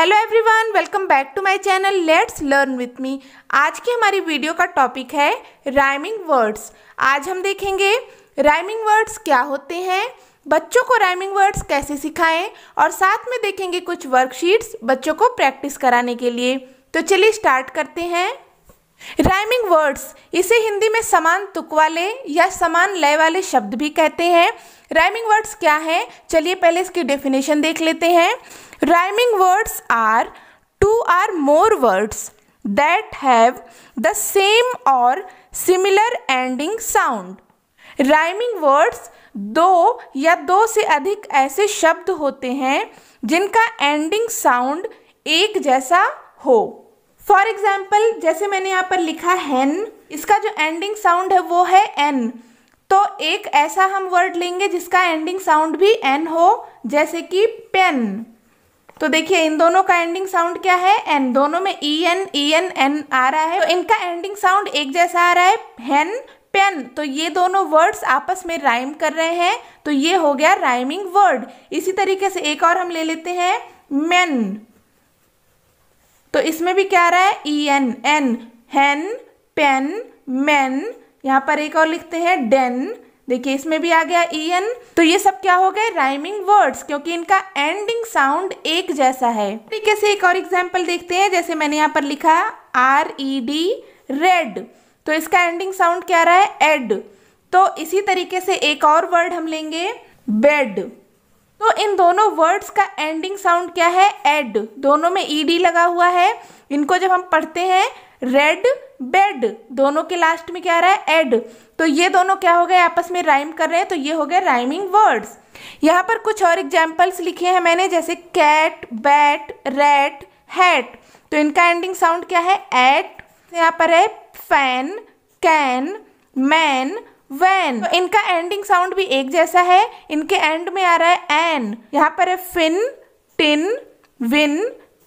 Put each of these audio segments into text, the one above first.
hello everyone welcome back to my channel let's learn with me आज की हमारी video का टॉपिक है राइमिंग वर्ड्स आज हम देखेंगे राइमिंग वर्ड्स क्या होते हैं बच्चों को राइमिंग वर्ड्स कैसे सिखाएं और साथ में देखेंगे कुछ वर्कशीट्स बच्चों को प्रैक्टिस कराने के लिए तो चलिए स्टार्ट करते हैं राइमिंग वर्ड्स इसे हिंदी में समान तुक वाले या समान लय वाले शब्द भी कहते हैं राइमिंग वर्ड्स क्या हैं चलिए पहले इसकी डेफिनेशन देख लेते हैं rhyming words are two or more words that have the same or similar ending sound rhyming words दो या दो से अधिक ऐसे शब्द होते हैं जिनका एंडिंग साउंड एक जैसा हो फॉर एग्जाम्पल जैसे मैंने यहाँ पर लिखा हैन इसका जो एंडिंग साउंड है वो है एन तो एक ऐसा हम वर्ड लेंगे जिसका एंडिंग साउंड भी एन हो जैसे कि पेन तो देखिए इन दोनों का एंडिंग साउंड क्या है एन दोनों में E N E N N आ रहा है तो इनका एंडिंग साउंड एक जैसा आ रहा है हैन पेन तो ये दोनों वर्ड्स आपस में राइम कर रहे हैं तो ये हो गया राइमिंग वर्ड इसी तरीके से एक और हम ले लेते हैं मैन तो इसमें भी क्या आ रहा है E N N hen pen men यहाँ पर एक और लिखते हैं डेन देखिए इसमें भी आ गया ई एन तो ये सब क्या हो गए राइमिंग वर्ड्स क्योंकि इनका एंडिंग साउंड एक जैसा है तरीके से एक और एग्जाम्पल देखते हैं जैसे मैंने यहाँ पर लिखा आर ई डी रेड तो इसका एंडिंग साउंड क्या रहा है एड तो इसी तरीके से एक और वर्ड हम लेंगे बेड तो इन दोनों वर्ड्स का एंडिंग साउंड क्या है एड दोनों में ई डी लगा हुआ है इनको जब हम पढ़ते हैं रेड बेड दोनों के लास्ट में क्या आ रहा है एड तो ये दोनों क्या हो गए आपस में राइम कर रहे हैं तो ये हो गए राइमिंग वर्ड्स यहाँ पर कुछ और एग्जाम्पल्स लिखे हैं मैंने जैसे कैट बैट रेट हैट तो इनका एंडिंग साउंड क्या है एट तो यहाँ पर है फैन कैन मैन वैन तो इनका एंडिंग साउंड भी एक जैसा है इनके एंड में आ रहा है एन यहाँ पर है फिन टिन विन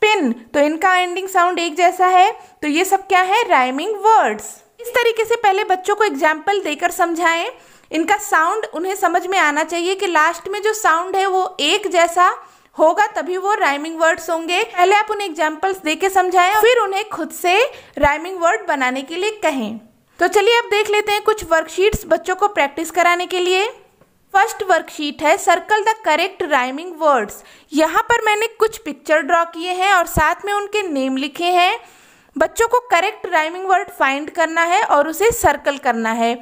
पिन तो इनका एंडिंग साउंड एक जैसा है तो ये सब क्या है राइमिंग वर्ड्स इस तरीके से पहले बच्चों को एग्जाम्पल देकर समझाएं इनका साउंड उन्हें समझ में आना चाहिए कि लास्ट में जो साउंड है वो एक जैसा होगा तभी वो राइमिंग वर्ड्स होंगे पहले आप उन्हें एग्जाम्पल्स दे के समझाएं फिर उन्हें खुद से राइमिंग वर्ड बनाने के लिए कहें तो चलिए अब देख लेते हैं कुछ वर्कशीट्स बच्चों को प्रैक्टिस कराने के लिए फर्स्ट वर्कशीट है circle the correct rhyming words यहाँ पर मैंने कुछ पिक्चर ड्रॉ किए हैं और साथ में उनके नेम लिखे हैं बच्चों को करेक्ट राइमिंग वर्ड फाइंड करना है और उसे सर्कल करना है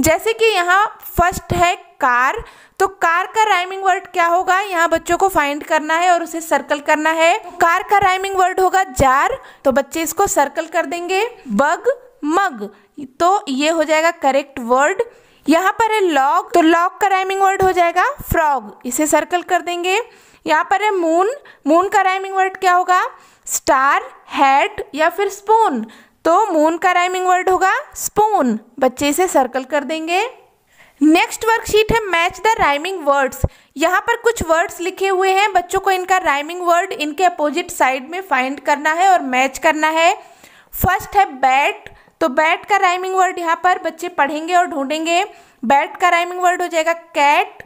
जैसे कि यहाँ फर्स्ट है कार तो कार का राइमिंग वर्ड क्या होगा यहाँ बच्चों को फाइंड करना है और उसे सर्कल करना है कार का राइमिंग वर्ड होगा जार तो बच्चे इसको सर्कल कर देंगे बग मग तो ये हो जाएगा करेक्ट वर्ड यहाँ पर है लॉग तो लॉग का राइमिंग वर्ड हो जाएगा फ्रॉग इसे सर्कल कर देंगे यहाँ पर है मून मून का राइमिंग वर्ड क्या होगा स्टार हैट या फिर स्पून तो मून का राइमिंग वर्ड होगा स्पून बच्चे इसे सर्कल कर देंगे नेक्स्ट वर्कशीट है मैच द राइमिंग वर्ड्स यहाँ पर कुछ वर्ड्स लिखे हुए हैं बच्चों को इनका राइमिंग वर्ड इनके अपोजिट साइड में फाइंड करना है और मैच करना है फर्स्ट है बैट तो बैट का राइमिंग वर्ड यहाँ पर बच्चे पढ़ेंगे और ढूंढेंगे बैट का राइमिंग वर्ड हो जाएगा कैट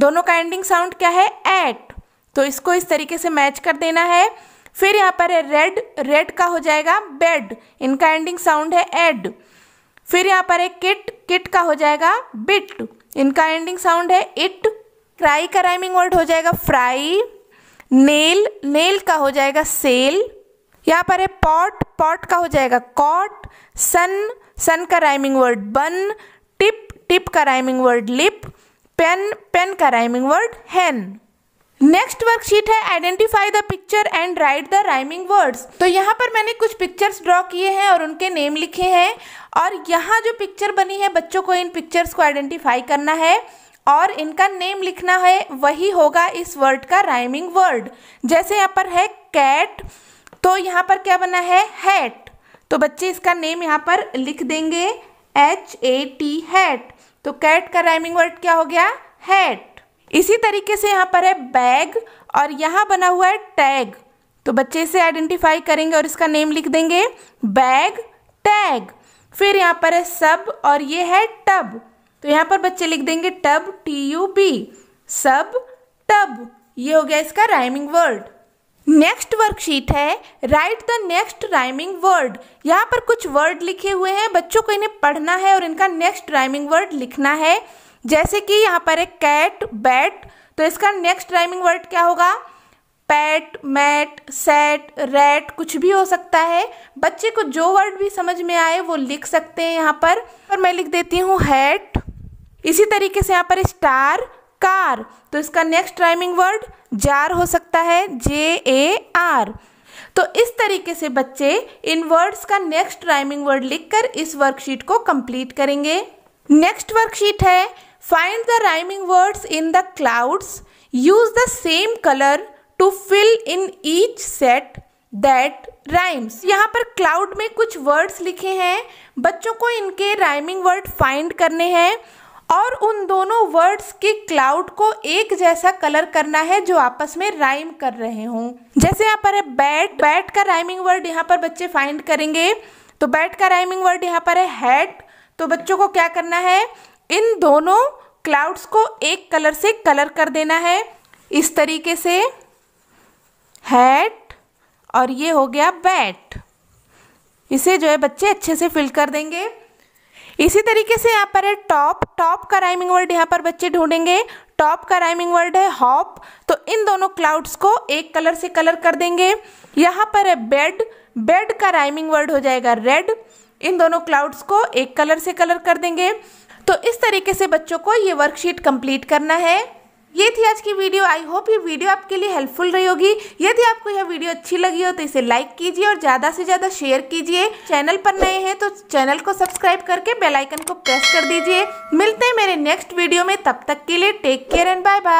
दोनों का एंडिंग साउंड क्या है एट तो इसको इस तरीके से मैच कर देना है फिर यहाँ पर है रेड रेड का हो जाएगा बेड इनका एंडिंग साउंड है एड फिर यहाँ पर है किट किट का हो जाएगा बिट इनका एंडिंग साउंड है इट क्राई का राइमिंग वर्ड हो जाएगा फ्राई नेल नेल का हो जाएगा सेल यहाँ पर है पॉट पॉट का हो जाएगा कॉट सन सन का rhyming word bun tip tip का rhyming word lip pen pen का rhyming word hen next worksheet है identify the picture and write the rhyming words तो यहाँ पर मैंने कुछ पिक्चर्स ड्रॉ किए हैं और उनके नेम लिखे हैं और यहाँ जो पिक्चर बनी है बच्चों को इन पिक्चर्स को आइडेंटिफाई करना है और इनका नेम लिखना है वही होगा इस वर्ड का राइमिंग वर्ड जैसे यहाँ पर है कैट तो यहाँ पर क्या बना है हैट तो बच्चे इसका नेम यहाँ पर लिख देंगे एच ए टी हैट तो कैट का राइमिंग वर्ड क्या हो गया हैट इसी तरीके से यहाँ पर है बैग और यहाँ बना हुआ है टैग तो बच्चे इसे आइडेंटिफाई करेंगे और इसका नेम लिख देंगे बैग टैग फिर यहाँ पर है सब और ये है टब तो यहाँ पर बच्चे लिख देंगे tub T U B sub tub ये हो गया इसका राइमिंग वर्ड नेक्स्ट वर्कशीट है write the next rhyming word यहाँ पर कुछ वर्ड लिखे हुए हैं बच्चों को इन्हें पढ़ना है और इनका नेक्स्ट राइमिंग वर्ड लिखना है जैसे कि यहाँ पर है कैट बैट तो इसका नेक्स्ट राइमिंग वर्ड क्या होगा पैट मैट सेट रेट कुछ भी हो सकता है बच्चे को जो वर्ड भी समझ में आए वो लिख सकते हैं यहाँ पर और मैं लिख देती हूँ हैट इसी तरीके से यहाँ पर स्टार कार तो इसका नेक्स्ट राइमिंग वर्ड जार हो सकता है जे ए आर तो इस तरीके से बच्चे इन वर्ड्स का नेक्स्ट राइमिंग वर्ड लिखकर इस वर्कशीट को कंप्लीट करेंगे नेक्स्ट वर्कशीट है find the rhyming words in the clouds use the same colour to fill in each set that rhymes यहाँ पर क्लाउड में कुछ वर्ड्स लिखे हैं बच्चों को इनके राइमिंग वर्ड फाइंड करने हैं और उन दोनों वर्ड्स के क्लाउड को एक जैसा कलर करना है जो आपस में राइम कर रहे हों जैसे यहाँ पर है बैट बैट का राइमिंग वर्ड यहाँ पर बच्चे फाइंड करेंगे तो बैट का राइमिंग वर्ड यहाँ पर है हैट तो बच्चों को क्या करना है इन दोनों क्लाउड्स को एक कलर से कलर कर देना है इस तरीके से हैट और ये हो गया बैट इसे जो है बच्चे अच्छे से फिल कर देंगे इसी तरीके से यहाँ पर है टॉप टॉप का राइमिंग वर्ड यहाँ पर बच्चे ढूंढेंगे टॉप का राइमिंग वर्ड है हॉप तो इन दोनों क्लाउड्स को एक कलर से कलर कर देंगे यहाँ पर है बेड बेड का राइमिंग वर्ड हो जाएगा रेड इन दोनों क्लाउड्स को एक कलर से कलर कर देंगे तो इस तरीके से बच्चों को ये वर्कशीट कंप्लीट करना है ये थी आज की वीडियो आई होप ये वीडियो आपके लिए हेल्पफुल रही होगी यदि आपको यह वीडियो अच्छी लगी हो तो इसे लाइक कीजिए और ज़्यादा से ज़्यादा शेयर कीजिए चैनल पर नए हैं तो चैनल को सब्सक्राइब करके बेल आइकन को प्रेस कर दीजिए मिलते हैं मेरे नेक्स्ट वीडियो में तब तक के लिए take care and bye bye